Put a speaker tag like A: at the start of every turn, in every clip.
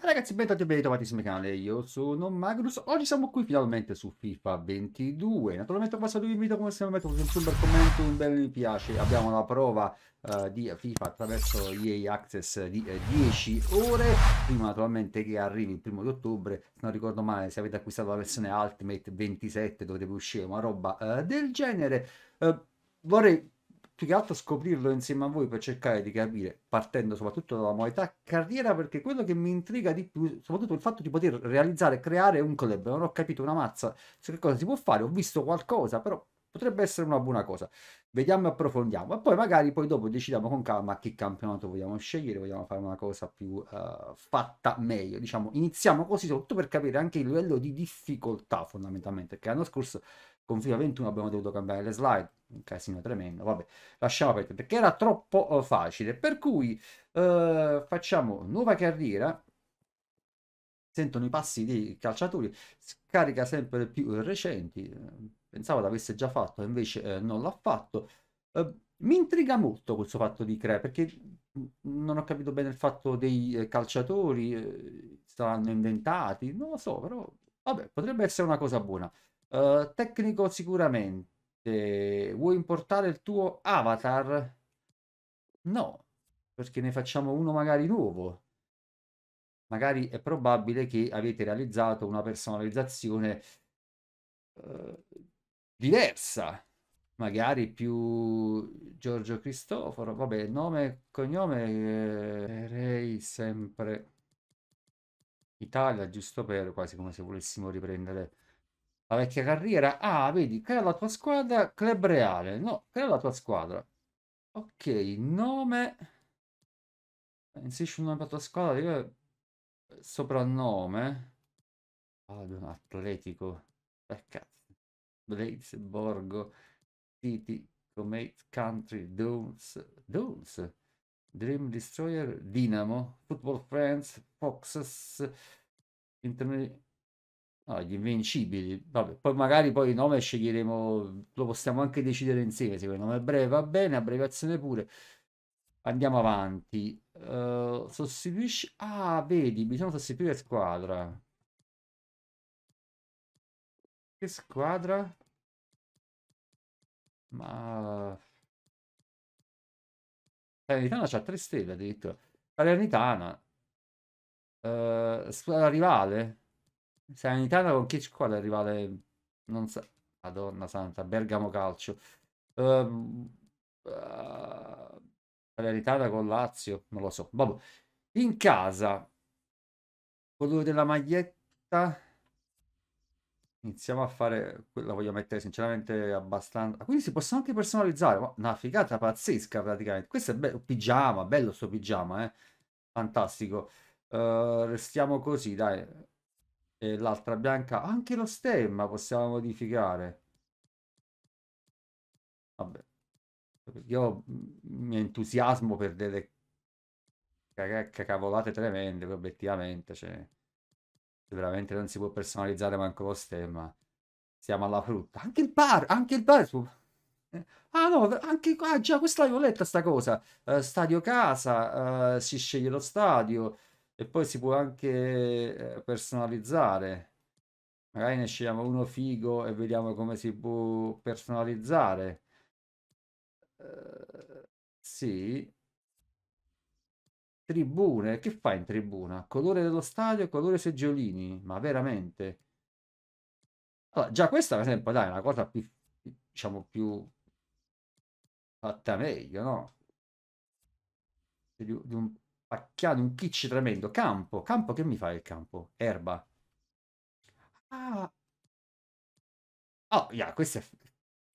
A: Ragazzi, bentornati e ben ritrovati sul mio canale, io sono Magnus, oggi siamo qui finalmente su FIFA 22 Naturalmente ho passato il video come se non un bel commento, un bel mi piace Abbiamo la prova uh, di FIFA attraverso EA Access di eh, 10 ore Prima naturalmente che arrivi il primo di ottobre Se non ricordo male, se avete acquistato la versione Ultimate 27 dovrebbe uscire una roba uh, del genere uh, Vorrei più che altro scoprirlo insieme a voi per cercare di capire, partendo soprattutto dalla modalità carriera, perché quello che mi intriga di più, soprattutto il fatto di poter realizzare e creare un club. Non ho capito una mazza su che cosa si può fare, ho visto qualcosa, però potrebbe essere una buona cosa. Vediamo e approfondiamo. E poi magari poi dopo decidiamo con calma che campionato vogliamo scegliere, vogliamo fare una cosa più uh, fatta meglio. Diciamo, iniziamo così sotto per capire anche il livello di difficoltà fondamentalmente, perché l'anno scorso con FIFA 21 abbiamo dovuto cambiare le slide, un casino tremendo, vabbè, lasciamo perdere perché era troppo eh, facile, per cui eh, facciamo nuova carriera, sentono i passi dei calciatori, scarica sempre più eh, recenti, pensavo l'avesse già fatto, invece eh, non l'ha fatto, eh, mi intriga molto questo fatto di crea, perché non ho capito bene il fatto dei eh, calciatori, saranno inventati, non lo so, però vabbè, potrebbe essere una cosa buona. Eh, tecnico sicuramente. Vuoi importare il tuo avatar? No, perché ne facciamo uno magari nuovo. Magari è probabile che avete realizzato una personalizzazione uh, diversa, magari più Giorgio Cristoforo. Vabbè, nome e cognome eh, direi sempre Italia, giusto per quasi come se volessimo riprendere la vecchia carriera. Ah, vedi, crea la tua squadra, club reale. No, crea la tua squadra. Ok, nome. Eh, inserisci un nome per la tua squadra. Eh, soprannome. Ah, un atletico. Eh, cazzo. Blades, Borgo, City, Comet, Country, Dunes. Dunes. Dream Destroyer, Dinamo, Football Friends, Foxes, Internet No, gli invincibili. Vabbè, poi magari poi il nome sceglieremo, lo possiamo anche decidere insieme, secondo me breve va bene, abbreviazione pure. Andiamo avanti. Uh, sostituisci... Ah, vedi, bisogna sostituire squadra. Che squadra? Ma... Eh, Salernitana c'ha 3 stelle addirittura. Salernitana. Uh, squadra rivale? Siamo in Italia con che squadra è rivale? Non sa... Madonna santa, Bergamo Calcio. Uh, uh, Italia con Lazio, non lo so. Vabbè. In casa, colore della maglietta. Iniziamo a fare, quella voglio mettere sinceramente abbastanza. Ah, quindi si possono anche personalizzare, una figata pazzesca praticamente. Questo è bello, pigiama, bello sto pigiama, eh. Fantastico. Uh, restiamo così, dai e l'altra bianca anche lo stemma possiamo modificare vabbè io mm, mi entusiasmo per delle cavolate tremende poi obiettivamente cioè veramente non si può personalizzare manco lo stemma siamo alla frutta anche il bar anche il bar ah no anche qua già questa l'avevo letta sta cosa uh, stadio casa uh, si sceglie lo stadio e poi si può anche eh, personalizzare magari ne scegliamo uno figo e vediamo come si può personalizzare uh, sì tribune che fa in tribuna colore dello stadio colore seggiolini ma veramente allora, già questa per esempio dai una cosa più diciamo più fatta meglio no di un pacchiato un pitch tremendo. Campo, campo, che mi fa il campo? Erba. Ah. Oh, yeah, questa è,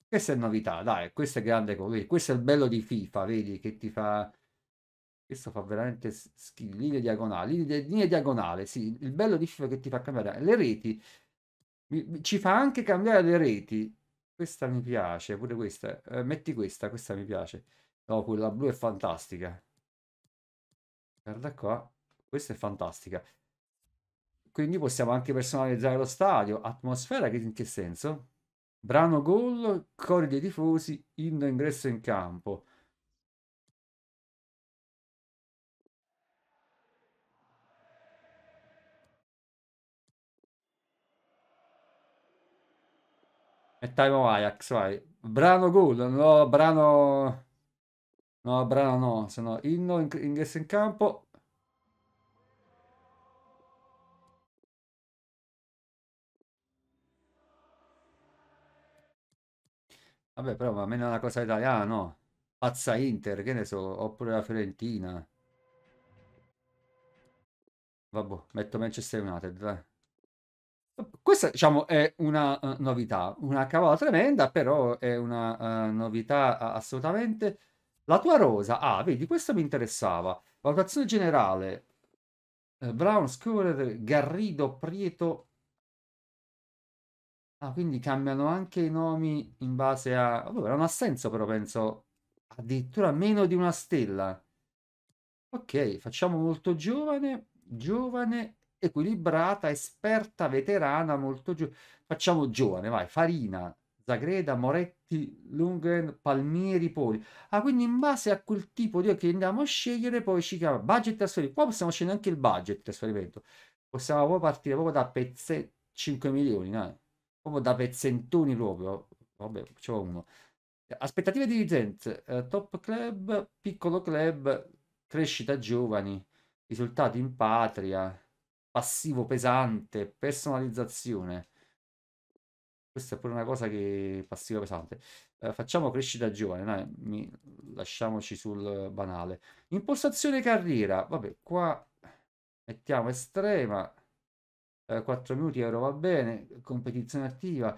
A: questa è novità, dai, questo è grande Questo è il bello di FIFA, vedi, che ti fa... Questo fa veramente schifo. Linee diagonali, linee, linee diagonale, sì. Il bello di FIFA che ti fa cambiare le reti. Ci fa anche cambiare le reti. Questa mi piace, pure questa. Eh, metti questa, questa mi piace. No, oh, quella blu è fantastica. Guarda qua, questa è fantastica. Quindi possiamo anche personalizzare lo stadio. Atmosfera in che senso? Brano gol, cori dei tifosi, inno ingresso in campo. E time of Ajax, vai. Brano gol, no, brano No, brano no, se no inno, ingresso in campo. Vabbè, però va meno una cosa italiana, no? Pazza Inter, che ne so, oppure la Fiorentina. Vabbè, metto Manchester United, dai. Questa, diciamo, è una uh, novità, una cavata tremenda, però è una uh, novità uh, assolutamente la tua rosa, ah, vedi, questo mi interessava. Valutazione generale. Eh, Brown, Schurer, Garrido, Prieto. Ah, quindi cambiano anche i nomi in base a... Vabbè, non ha senso però, penso, addirittura meno di una stella. Ok, facciamo molto giovane, giovane, equilibrata, esperta, veterana, molto giovane. Facciamo giovane, vai, Farina, Zagreda, Moretti, Lungren, Palmieri, Poli. Ah, quindi in base a quel tipo di che andiamo a scegliere, poi ci chiama budget trasferimento. Qua possiamo scegliere anche il budget trasferimento. Possiamo poi partire proprio da pezze 5 milioni, no? proprio da pezzentoni proprio. Vabbè, facciamo uno. Aspettative di licenze, eh, top club, piccolo club, crescita giovani, risultati in patria, passivo pesante, personalizzazione. Questa è pure una cosa che passiva pesante. Eh, facciamo crescita giovane, no? Mi... lasciamoci sul banale. Impostazione carriera, vabbè, qua mettiamo estrema. Eh, 4 minuti euro va bene, competizione attiva.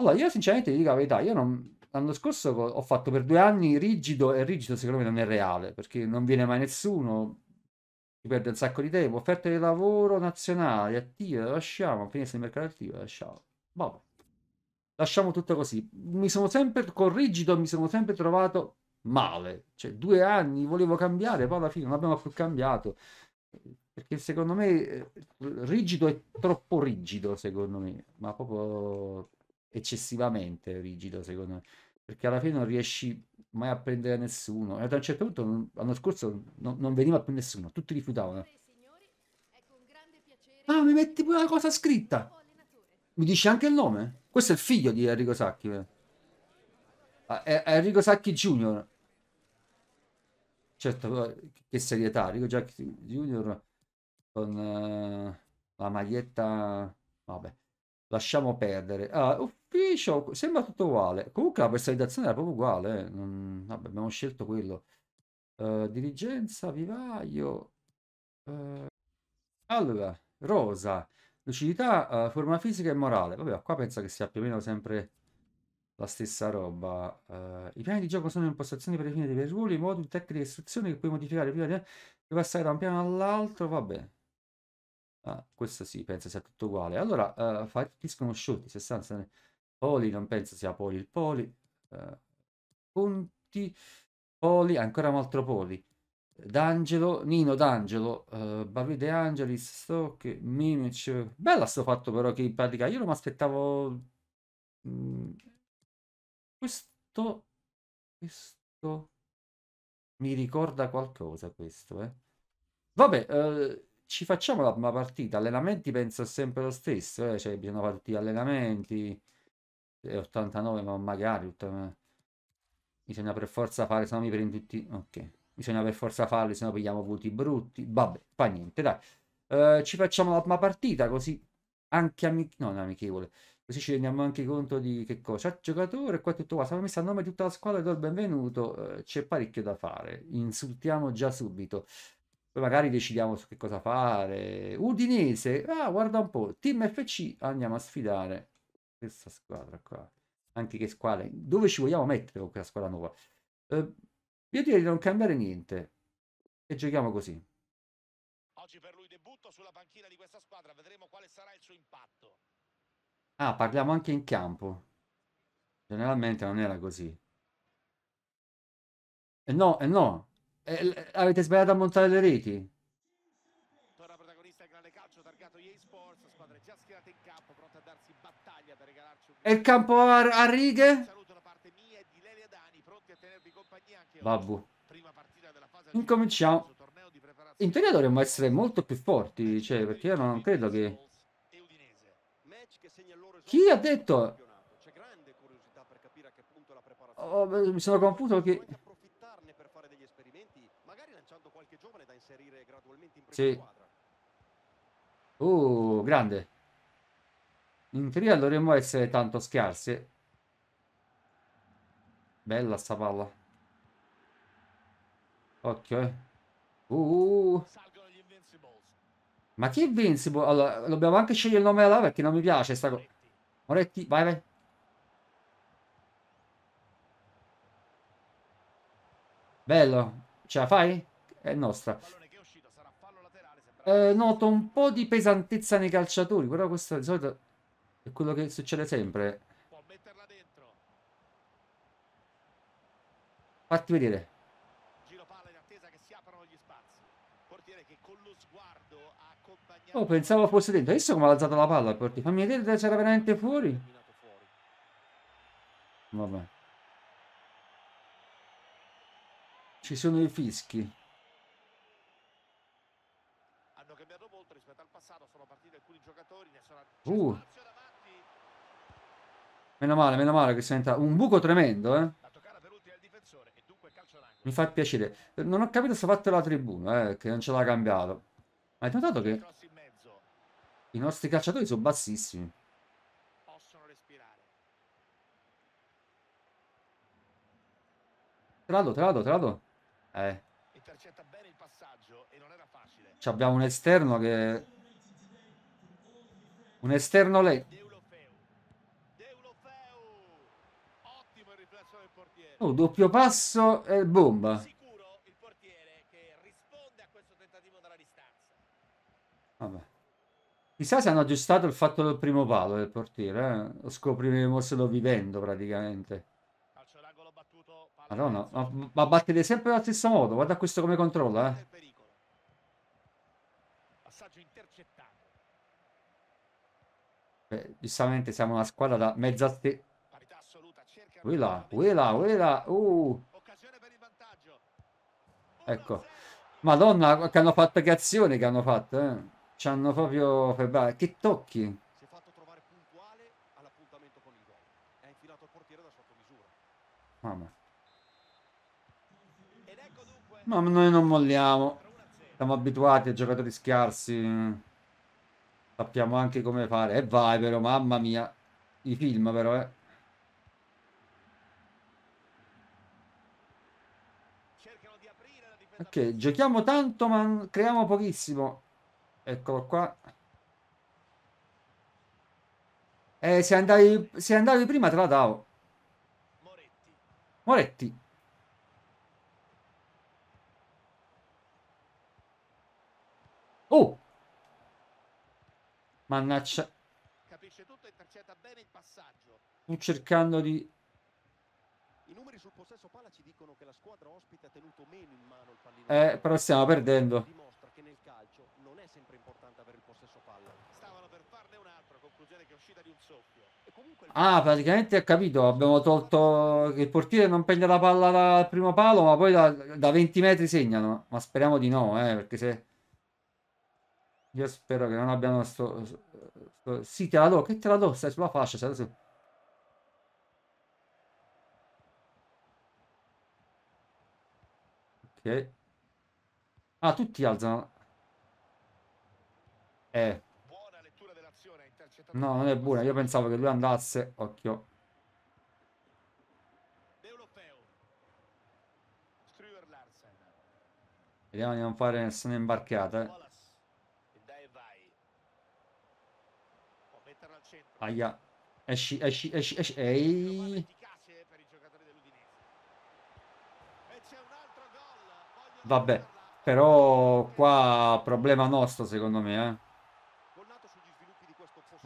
A: Allora, io sinceramente ti dico la verità, io non... l'anno scorso ho fatto per due anni rigido e rigido secondo me non è reale, perché non viene mai nessuno, si perde un sacco di tempo, offerte di lavoro nazionali, attive, lasciamo, finisce il mercato attivo, lasciamo. Vabbè. Lasciamo tutto così. Mi sono sempre, con rigido, mi sono sempre trovato male. Cioè, due anni volevo cambiare, poi alla fine non abbiamo più cambiato. Perché secondo me eh, rigido è troppo rigido, secondo me, ma proprio eccessivamente rigido, secondo me. Perché alla fine non riesci mai a prendere nessuno. E ad un certo punto, l'anno scorso, non, non veniva più nessuno, tutti rifiutavano. ah, mi metti pure una cosa scritta! Mi dice anche il nome? Questo è il figlio di Enrico Sacchi. Eh. È Enrico Sacchi Junior. Certo, eh, che serietà. Enrico Sacchi Junior con uh, la maglietta... Vabbè, lasciamo perdere. Ah, ufficio, sembra tutto uguale. Comunque la personalizzazione era proprio uguale. Eh. Non... Vabbè, abbiamo scelto quello. Uh, dirigenza, vivaio. Uh... Allora, Rosa. Lucidità, uh, forma fisica e morale. Vabbè, qua penso che sia più o meno sempre la stessa roba. Uh, I piani di gioco sono impostazioni per i fini per ruoli, moduli, tecniche e istruzioni che puoi modificare prima di passare da un piano all'altro. Vabbè. Ah, questo sì, penso sia tutto uguale. Allora, uh, fatti sconosciuti, se stanza poli, non penso sia poli il poli. Uh, conti, poli, ancora un altro poli. D'Angelo, Nino D'Angelo, uh, Barry De Angelis, Stock, Mimic. Bella sto fatto però che in pratica io non mi aspettavo... Mm, questo... Questo... Mi ricorda qualcosa questo, eh. Vabbè, uh, ci facciamo la, la partita. Allenamenti penso sempre lo stesso, eh. Cioè bisogna gli allenamenti. 89, eh, ma magari... Bisogna per forza fare, se no mi prendo tutti... Ok bisogna per forza farli, se no pigliamo voti brutti. Vabbè, fa niente, dai. Eh, ci facciamo l'ultima partita, così anche amic- non amichevole. Così ci rendiamo anche conto di che cosa. C'è giocatore, qua tutto qua. Siamo messi a nome di tutta la squadra, do il benvenuto. Eh, c'è parecchio da fare. Insultiamo già subito. Poi magari decidiamo su che cosa fare. Udinese, ah, guarda un po'. Team FC, andiamo a sfidare questa squadra qua. Anche che squadra, dove ci vogliamo mettere con quella squadra nuova? Eh, io direi di non cambiare niente. E giochiamo così. Oggi per lui debutto sulla panchina di questa squadra, vedremo quale sarà il suo impatto. Ah, parliamo anche in campo. Generalmente non era così. E eh, no, e eh, no. E, eh, avete sbagliato a montare le reti. Torna protagonista il grande calcio targato EA Sports, squadra già schierata in campo, pronta a darsi battaglia per regalarci un... E il campo a, a righe? Babbu. Incominciamo. In teoria dovremmo essere molto più forti, cioè, perché io non credo che... Chi ha detto? Oh, mi sono confuso che... Sì. Uh, grande. In teoria dovremmo essere tanto scarsi. Bella sta palla. Occhio, eh. Uh, uh, uh. Ma chi è Invincible? Allora, dobbiamo anche scegliere il nome della perché non mi piace sta cosa. Moretti, vai, vai. Bello. Ce la fai? È nostra. Eh, noto un po' di pesantezza nei calciatori, però questo di solito è quello che succede sempre. Fatti vedere. Oh, pensavo fosse dentro. Adesso come ha alzato la palla il Fammi vedere se c'era veramente fuori. Vabbè. Ci sono i fischi. Hanno cambiato molto rispetto al passato, sono partiti alcuni giocatori, ne sono uh. Meno male, meno male che senta un buco tremendo, eh. Mi fa piacere. Non ho capito se ha fatto la tribuna, eh, che non ce l'ha cambiato. Ma hai notato che i nostri calciatori sono bassissimi. respirare. Trado, trado, trado. Eh. Abbiamo un esterno che... Un esterno lei. Oh, doppio passo e bomba. Vabbè. Chissà se hanno aggiustato il fatto del primo palo del portiere, eh? lo scopriremo solo vivendo praticamente. Madonna, ma, ma battete sempre allo stesso modo, guarda questo come controlla. Eh. eh giustamente siamo una squadra da mezza ste... Quella, quella, quella, uh. Ecco. Madonna, che hanno fatto, che azione che hanno fatto, eh ci hanno proprio febbraio. Che tocchi! Si è fatto trovare puntuale all'appuntamento con il gol. È infilato il portiere da sotto misura. Mamma. Ecco dunque... Ma noi non molliamo. Siamo abituati a giocatori scarsi. Sappiamo anche come fare. E vai però, mamma mia. I film però, eh. Ok, giochiamo tanto ma creiamo pochissimo. Eccolo qua. Eh, se andavi, se andavi prima te la davo. Moretti. Moretti. Oh! Uh! Mannaccia. Capisce tutto e intercetta bene il passaggio. Sto cercando di... I numeri sul possesso pala ci dicono che la squadra ospite ha tenuto meno in mano il pallino. Eh, però stiamo perdendo. Ah, praticamente ha capito. Abbiamo tolto che il portiere non prende la palla dal primo palo, ma poi da, da 20 metri segnano. Ma speriamo di no, eh, perché se. Io spero che non abbiano sto. sto... Sì, te la do, che te la do? Stai sulla fascia, stai su. Ok. Ah, tutti alzano. Eh. No, non è buona. Io pensavo che lui andasse. Occhio. Vediamo di non fare nessuna imbarcata. Eh. Aia. Esci, esci, esci, esci. Ehi. Vabbè, però qua problema nostro secondo me, eh.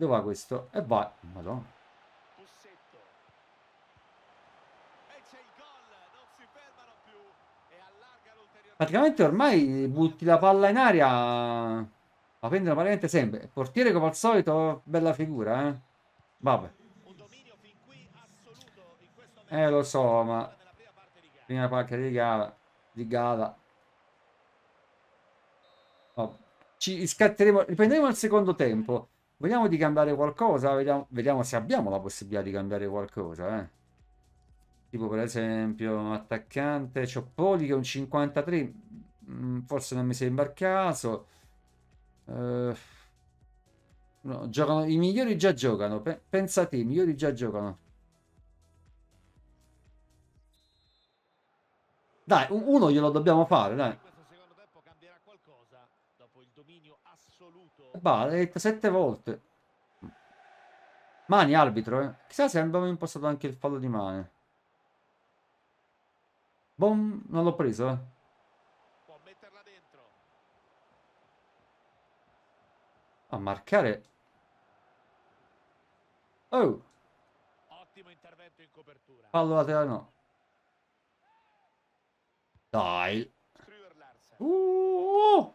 A: Dove va questo? E va. Madonna. Praticamente ormai butti la palla in aria. La prendono praticamente sempre. Portiere come al solito, bella figura, eh. Vabbè. Eh lo so, ma prima parte di gara di gara. Oh. Ci scatteremo, riprenderemo al secondo tempo. Vediamo di cambiare qualcosa, vediamo, vediamo se abbiamo la possibilità di cambiare qualcosa, eh tipo per esempio attaccante c'ho Poli che è un 53 mm, forse non mi sembra il caso eh, no, giocano, i migliori già giocano P pensate i migliori già giocano dai uno glielo dobbiamo fare dai Bah, 7 volte. Mani, arbitro, eh. Chissà se abbiamo impostato anche il fallo di mani. Bom, non l'ho preso, eh. A marcare. Oh. Ottimo intervento in copertura. Fallo laterale no. Dai. Uh. uh, uh.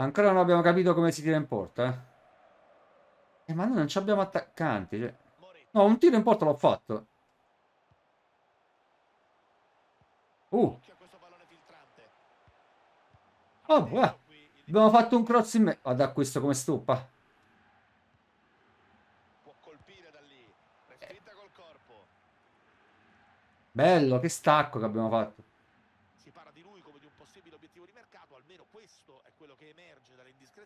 A: Ancora non abbiamo capito come si tira in porta. Eh, eh ma noi non abbiamo attaccanti. Cioè... No, un tiro in porta l'ho fatto. Uh. Oh, eh. Abbiamo fatto un cross in me. Guarda questo come stuppa. Eh. Bello, che stacco che abbiamo fatto.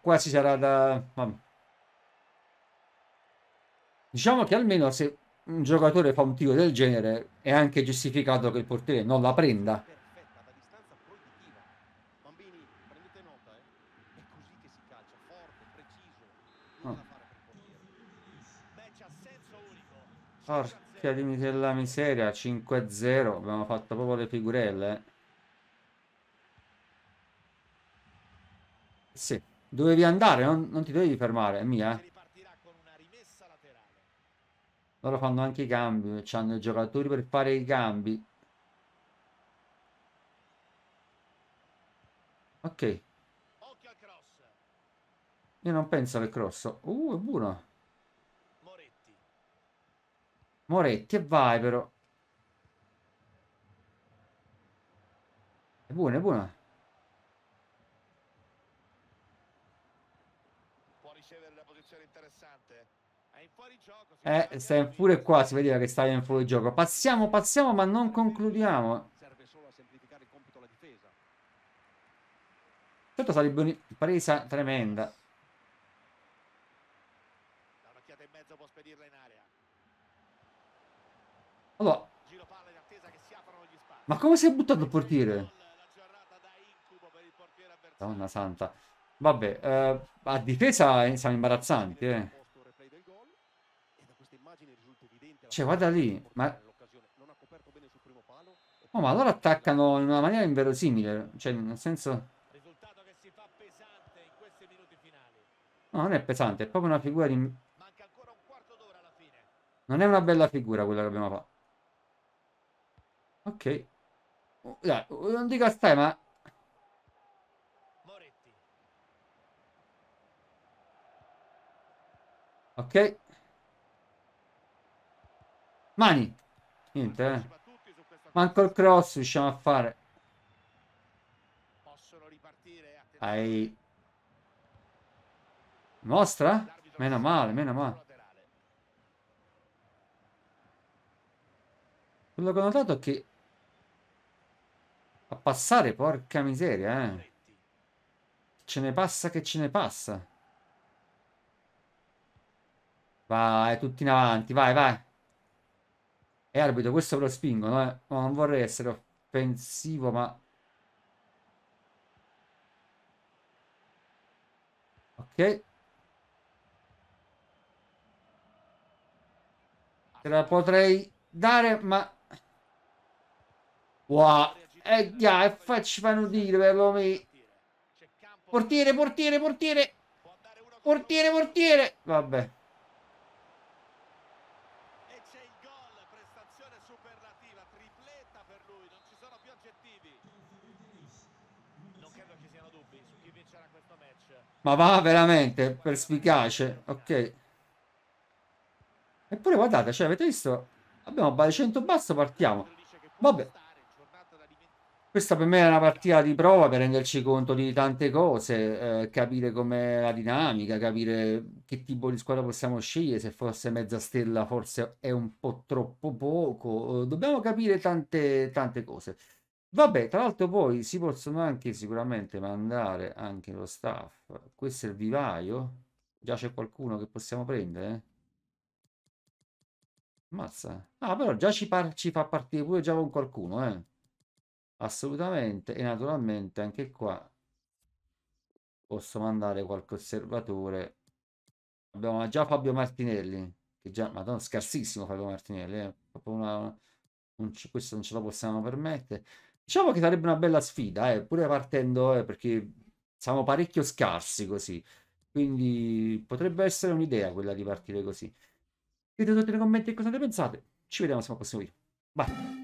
A: qua ci sarà da... Diciamo che almeno se un giocatore fa un tiro del genere è anche giustificato che il portiere non la prenda. Porca di della miseria, 5-0, abbiamo fatto proprio le figurelle. Sì. Dovevi andare, non, non ti dovevi fermare, è mia. Eh. Loro fanno anche i cambi, hanno i giocatori per fare i cambi. Ok. Io non penso che cross. Uh, è buono. Moretti. Moretti e vai però. È buono, è buono. Eh, stai pure qua, si vedeva che stavi in fuori gioco. Passiamo, passiamo, ma non concludiamo. Serve solo a semplificare il compito alla difesa. Certo sarebbe una presa tremenda. Allora. Ma come si è buttato il portiere? Madonna santa. Vabbè, eh, a difesa eh, siamo imbarazzanti, eh. Cioè, guarda lì, ma... Oh, ma loro attaccano in una maniera inverosimile, cioè, nel senso... No, non è pesante, è proprio una figura di... Non è una bella figura quella che abbiamo fatto. Ok. Oh, dai, oh, non dico a stai, ma... Ok. Mani. Niente, eh. Manco il cross riusciamo a fare. Ai. Mostra? Meno male, meno male. Quello che ho notato è che... A passare, porca miseria, eh. Ce ne passa che ce ne passa. Vai, tutti in avanti, vai, vai. E eh, arbitro, questo lo spingo, eh. No, non vorrei essere offensivo, ma... Ok. Te la potrei dare, ma... Wow. E eh, già, e eh, facci panudire per lo me. Portiere, portiere, portiere. Portiere, portiere. Vabbè. Ma va veramente perspicace. Ok. Eppure guardate, cioè avete visto? Abbiamo base 100 basso, partiamo. Vabbè. Questa per me è una partita di prova per renderci conto di tante cose, eh, capire com'è la dinamica, capire che tipo di squadra possiamo scegliere, se fosse mezza stella forse è un po' troppo poco, dobbiamo capire tante, tante cose. Vabbè, tra l'altro poi si possono anche sicuramente mandare anche lo staff. Questo è il vivaio. Già c'è qualcuno che possiamo prendere? Mazza. Ah, però già ci, ci, fa partire pure già con qualcuno, eh. Assolutamente. E naturalmente anche qua posso mandare qualche osservatore. Abbiamo già Fabio Martinelli, che già, madonna, scarsissimo Fabio Martinelli, eh. Una, un, questo non ce lo possiamo permettere. Diciamo che sarebbe una bella sfida, eh, pure partendo, eh, perché siamo parecchio scarsi così. Quindi potrebbe essere un'idea quella di partire così. Vedete tutti nei commenti cosa ne pensate. Ci vediamo al prossimo video. Bye.